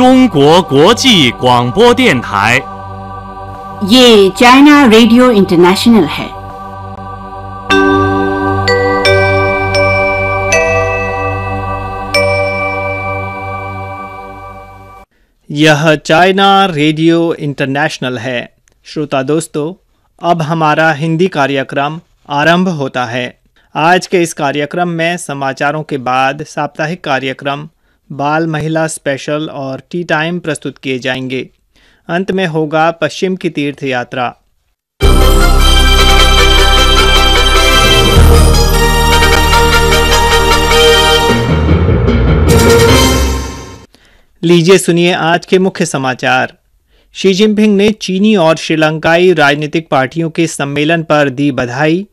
中国国际广播电台。ये China Radio International यह China Radio International है श्रोता दोस्तों अब हमारा हिंदी कार्यक्रम आरंभ होता है आज के इस कार्यक्रम में समाचारों के बाद साप्ताहिक कार्यक्रम बाल महिला स्पेशल और टी टाइम प्रस्तुत किए जाएंगे अंत में होगा पश्चिम की तीर्थ यात्रा लीजिए सुनिए आज के मुख्य समाचार शी जिनपिंग ने चीनी और श्रीलंकाई राजनीतिक पार्टियों के सम्मेलन पर दी बधाई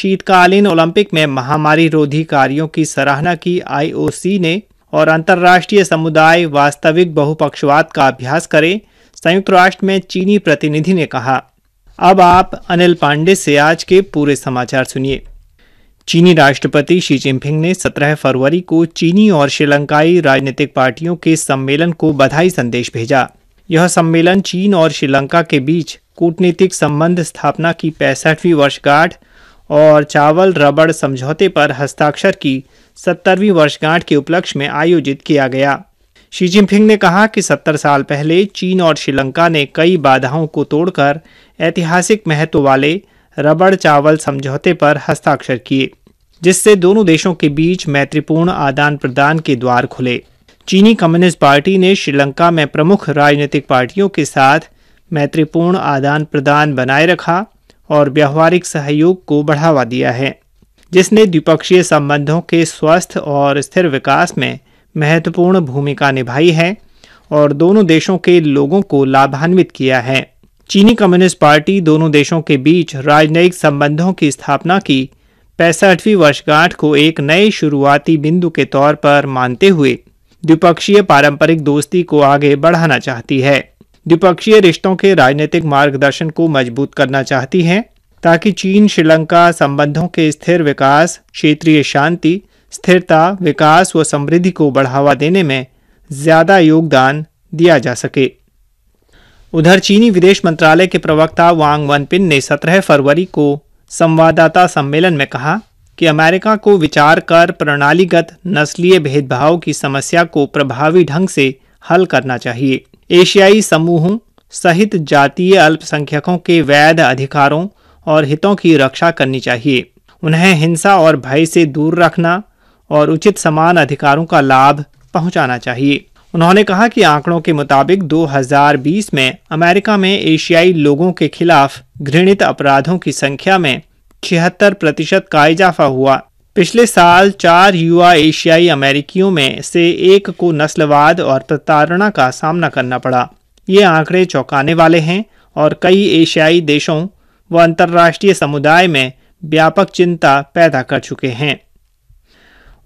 शीतकालीन ओलंपिक में महामारी रोधी कार्यों की सराहना की आईओसी ने और अंतर्राष्ट्रीय समुदाय वास्तविक बहुपक्षवाद का अभ्यास करे संयुक्त राष्ट्र में चीनी प्रतिनिधि ने कहा अब आप अनिल पांडे से आज के पूरे समाचार सुनिए चीनी राष्ट्रपति शी जिनपिंग ने 17 फरवरी को चीनी और श्रीलंकाई राजनीतिक पार्टियों के सम्मेलन को बधाई संदेश भेजा यह सम्मेलन चीन और श्रीलंका के बीच कूटनीतिक संबंध स्थापना की पैंसठवीं वर्षगांठ और चावल रबड़ समझौते पर हस्ताक्षर की सत्तरवीं वर्षगांठ के उपलक्ष्य में आयोजित किया गया शी जिनपिंग ने कहा कि सत्तर साल पहले चीन और श्रीलंका ने कई बाधाओं को तोड़कर ऐतिहासिक महत्व वाले रबड़ चावल समझौते पर हस्ताक्षर किए जिससे दोनों देशों के बीच मैत्रीपूर्ण आदान प्रदान के द्वार खुले चीनी कम्युनिस्ट पार्टी ने श्रीलंका में प्रमुख राजनीतिक पार्टियों के साथ मैत्रीपूर्ण आदान प्रदान बनाए रखा और व्यवहारिक सहयोग को बढ़ावा दिया है जिसने द्विपक्षीय संबंधों के स्वस्थ और स्थिर विकास में महत्वपूर्ण भूमिका निभाई है और दोनों देशों के लोगों को लाभान्वित किया है चीनी कम्युनिस्ट पार्टी दोनों देशों के बीच राजनयिक संबंधों की स्थापना की पैंसठवीं वर्षगांठ को एक नए शुरुआती बिंदु के तौर पर मानते हुए द्विपक्षीय पारंपरिक दोस्ती को आगे बढ़ाना चाहती है द्विपक्षीय रिश्तों के राजनीतिक मार्गदर्शन को मजबूत करना चाहती है ताकि चीन श्रीलंका संबंधों के स्थिर विकास क्षेत्रीय शांति स्थिरता विकास व समृद्धि को बढ़ावा देने में ज़्यादा योगदान दिया जा सके उधर चीनी विदेश मंत्रालय के प्रवक्ता वांग वनपिन ने 17 फरवरी को संवाददाता सम्मेलन में कहा कि अमेरिका को विचार कर प्रणालीगत नस्लीय भेदभाव की समस्या को प्रभावी ढंग से हल करना चाहिए एशियाई समूहों सहित जातीय अल्पसंख्यकों के वैध अधिकारों और हितों की रक्षा करनी चाहिए उन्हें हिंसा और भय से दूर रखना और उचित समान अधिकारों का लाभ पहुंचाना चाहिए उन्होंने कहा कि आंकड़ों के मुताबिक 2020 में अमेरिका में एशियाई लोगों के खिलाफ घृणित अपराधों की संख्या में छिहत्तर प्रतिशत का इजाफा हुआ पिछले साल चार युवा एशियाई अमेरिकियों में से एक को नस्लवाद और प्रताड़ना का सामना करना पड़ा ये आंकड़े चौंकाने वाले हैं और कई एशियाई देशों व अंतर्राष्ट्रीय समुदाय में व्यापक चिंता पैदा कर चुके हैं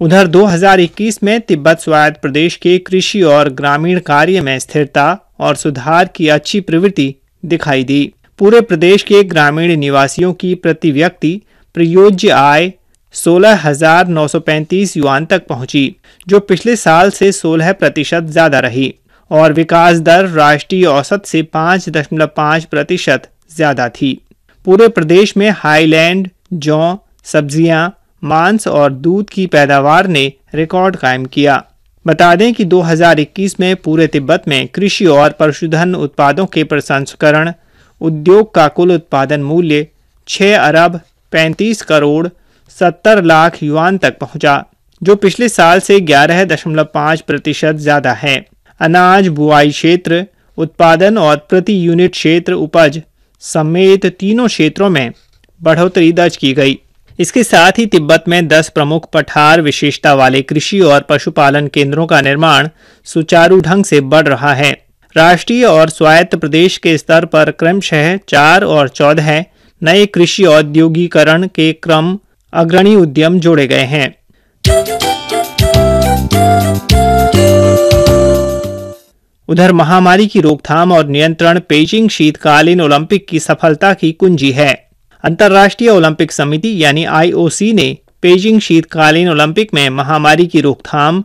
उधर 2021 में तिब्बत स्वायत्त प्रदेश के कृषि और ग्रामीण कार्य में स्थिरता और सुधार की अच्छी प्रवृत्ति दिखाई दी पूरे प्रदेश के ग्रामीण निवासियों की प्रति व्यक्ति प्रयोज्य आय 16,935 युआन तक पहुंची जो पिछले साल से 16 प्रतिशत ज्यादा रही और विकास दर राष्ट्रीय औसत से 5.5 प्रतिशत ज्यादा थी पूरे प्रदेश में हाईलैंड जौ सब्जियां, मांस और दूध की पैदावार ने रिकॉर्ड कायम किया बता दें कि 2021 में पूरे तिब्बत में कृषि और पशुधन उत्पादों के प्रसंस्करण उद्योग का कुल उत्पादन मूल्य 6 अरब 35 करोड़ 70 लाख युआन तक पहुंचा, जो पिछले साल से 11.5 प्रतिशत ज़्यादा है अनाज बुआई क्षेत्र उत्पादन और प्रति यूनिट क्षेत्र उपज समेत तीनों क्षेत्रों में बढ़ोतरी दर्ज की गई इसके साथ ही तिब्बत में 10 प्रमुख पठार विशेषता वाले कृषि और पशुपालन केंद्रों का निर्माण सुचारू ढंग से बढ़ रहा है राष्ट्रीय और स्वायत्त प्रदेश के स्तर पर क्रमशः चार और चौदह नए कृषि औद्योगिकरण के क्रम अग्रणी उद्यम जोड़े गए हैं उधर महामारी की रोकथाम और नियंत्रण पेजिंग शीतकालीन ओलंपिक की सफलता की कुंजी है अंतर्राष्ट्रीय ओलंपिक समिति यानी आईओसी ने पेजिंग शीतकालीन ओलंपिक में महामारी की रोकथाम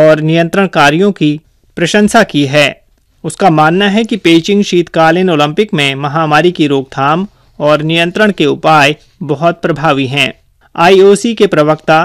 और नियंत्रण कार्यों की प्रशंसा की है उसका मानना है कि पेजिंग शीतकालीन ओलंपिक में महामारी की रोकथाम और नियंत्रण के उपाय बहुत प्रभावी हैं आईओसी के प्रवक्ता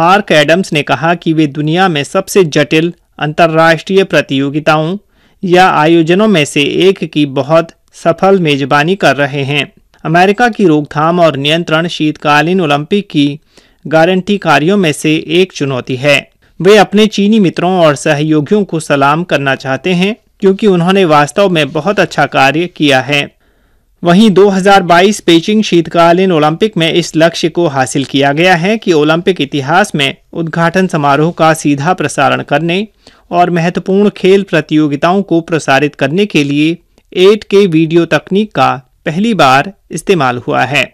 मार्क एडम्स ने कहा कि वे दुनिया में सबसे जटिल अंतर्राष्ट्रीय प्रतियोगिताओं या आयोजनों में से एक की बहुत सफल मेजबानी कर रहे हैं अमेरिका की रोकथाम और नियंत्रण शीतकालीन ओलंपिक की गारंटी कार्यों में से एक चुनौती है वे अपने चीनी मित्रों और सहयोगियों को सलाम करना चाहते हैं क्योंकि उन्होंने वास्तव में बहुत अच्छा कार्य किया है वहीं 2022 पेचिंग शीतकालीन ओलंपिक में इस लक्ष्य को हासिल किया गया है कि ओलंपिक इतिहास में उद्घाटन समारोह का सीधा प्रसारण करने और महत्वपूर्ण खेल प्रतियोगिताओं को प्रसारित करने के लिए एट के वीडियो तकनीक का पहली बार इस्तेमाल हुआ है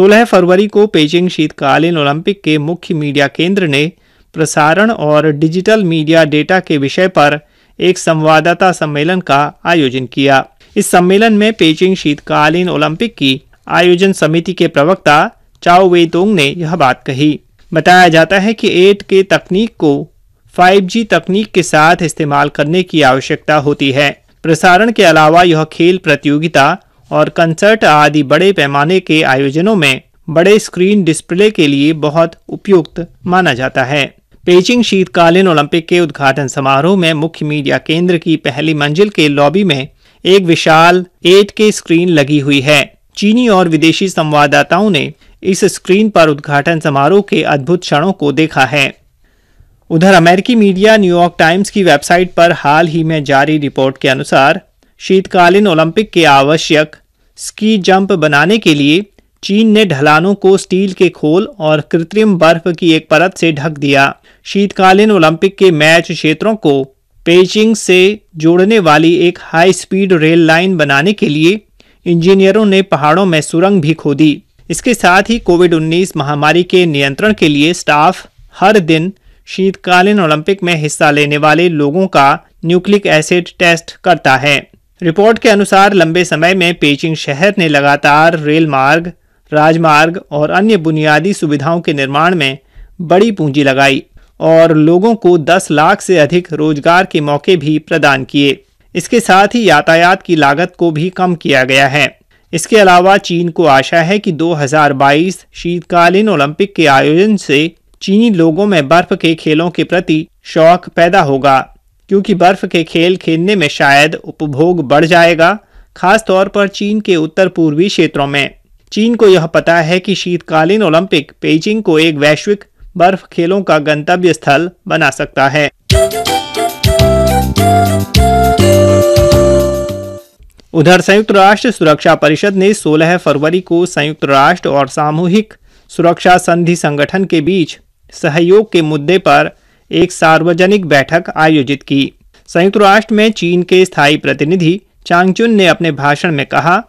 16 फरवरी को पेचिंग शीतकालीन ओलंपिक के मुख्य मीडिया केंद्र ने प्रसारण और डिजिटल मीडिया डेटा के विषय पर एक संवाददाता सम्मेलन का आयोजन किया इस सम्मेलन में पेचिंग शीतकालीन ओलंपिक की आयोजन समिति के प्रवक्ता चाओ वे तोंग ने यह बात कही बताया जाता है कि एट के तकनीक को 5G तकनीक के साथ इस्तेमाल करने की आवश्यकता होती है प्रसारण के अलावा यह खेल प्रतियोगिता और कंसर्ट आदि बड़े पैमाने के आयोजनों में बड़े स्क्रीन डिस्प्ले के लिए बहुत उपयुक्त माना जाता है पेचिंग शीतकालीन ओलंपिक के उद्घाटन समारोह में मुख्य मीडिया केंद्र की पहली मंजिल के लॉबी में एक विशाल 8K स्क्रीन लगी हुई है चीनी और विदेशी संवाददाताओं ने इस स्क्रीन पर उद्घाटन समारोह के अद्भुत क्षणों को देखा है उधर अमेरिकी मीडिया न्यूयॉर्क टाइम्स की वेबसाइट पर हाल ही में जारी रिपोर्ट के अनुसार शीतकालीन ओलंपिक के आवश्यक स्की जंप बनाने के लिए चीन ने ढलानों को स्टील के खोल और कृत्रिम बर्फ की एक परत से ढक दिया शीतकालीन ओलंपिक के मैच क्षेत्रों को पेचिंग से जोड़ने वाली एक हाई स्पीड रेल लाइन बनाने के लिए इंजीनियरों ने पहाड़ों में सुरंग भी खोदी इसके साथ ही कोविड 19 महामारी के नियंत्रण के लिए स्टाफ हर दिन शीतकालीन ओलंपिक में हिस्सा लेने वाले लोगों का न्यूक्लिक एसिड टेस्ट करता है रिपोर्ट के अनुसार लंबे समय में पेचिंग शहर ने लगातार रेल मार्ग राजमार्ग और अन्य बुनियादी सुविधाओं के निर्माण में बड़ी पूंजी लगाई और लोगों को 10 लाख से अधिक रोजगार के मौके भी प्रदान किए इसके साथ ही यातायात की लागत को भी कम किया गया है इसके अलावा चीन को आशा है कि 2022 शीतकालीन ओलंपिक के आयोजन से चीनी लोगों में बर्फ के खेलों के प्रति शौक पैदा होगा क्योंकि बर्फ के खेल खेलने में शायद उपभोग बढ़ जाएगा खास तौर पर चीन के उत्तर पूर्वी क्षेत्रों में चीन को यह पता है कि शीतकालीन ओलंपिक पेजिंग को एक वैश्विक बर्फ खेलों का गंतव्य स्थल बना सकता है उधर संयुक्त राष्ट्र सुरक्षा परिषद ने 16 फरवरी को संयुक्त राष्ट्र और सामूहिक सुरक्षा संधि संगठन के बीच सहयोग के मुद्दे पर एक सार्वजनिक बैठक आयोजित की संयुक्त राष्ट्र में चीन के स्थायी प्रतिनिधि चांगचुन ने अपने भाषण में कहा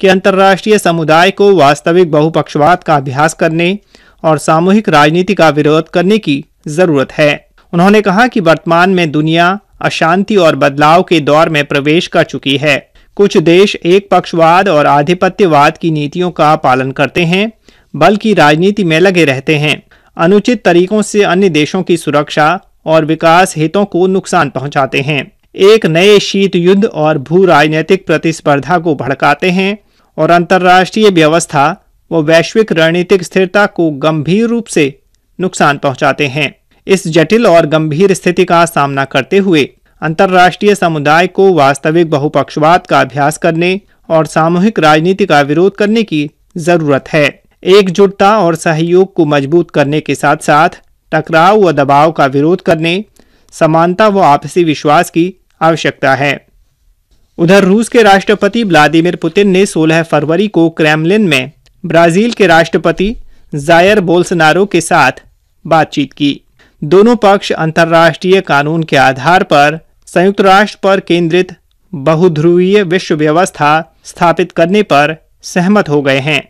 कि अंतर्राष्ट्रीय समुदाय को वास्तविक बहुपक्षवाद का अभ्यास करने और सामूहिक राजनीति का विरोध करने की जरूरत है उन्होंने कहा कि वर्तमान में दुनिया अशांति और बदलाव के दौर में प्रवेश कर चुकी है कुछ देश एक पक्षवाद और आधिपत्यवाद की नीतियों का पालन करते हैं बल्कि राजनीति में लगे रहते हैं अनुचित तरीकों से अन्य देशों की सुरक्षा और विकास हितों को नुकसान पहुंचाते हैं एक नए शीत युद्ध और भू राजनीतिक प्रतिस्पर्धा को भड़काते हैं और अंतर्राष्ट्रीय व्यवस्था वो वैश्विक रणनीतिक स्थिरता को गंभीर रूप से नुकसान पहुंचाते हैं इस जटिल और गंभीर स्थिति का सामना करते हुए अंतर्राष्ट्रीय समुदाय को वास्तविक बहुपक्षवाद का अभ्यास करने और सामूहिक राजनीति का विरोध करने की जरूरत है एकजुटता और सहयोग को मजबूत करने के साथ साथ टकराव व दबाव का विरोध करने समानता व आपसी विश्वास की आवश्यकता है उधर रूस के राष्ट्रपति व्लादिमीर पुतिन ने 16 फरवरी को क्रेमलिन में ब्राजील के राष्ट्रपति जायर बोल्सनारो के साथ बातचीत की दोनों पक्ष अंतर्राष्ट्रीय कानून के आधार पर संयुक्त राष्ट्र पर केंद्रित बहुध्रुवीय विश्व व्यवस्था स्थापित करने पर सहमत हो गए हैं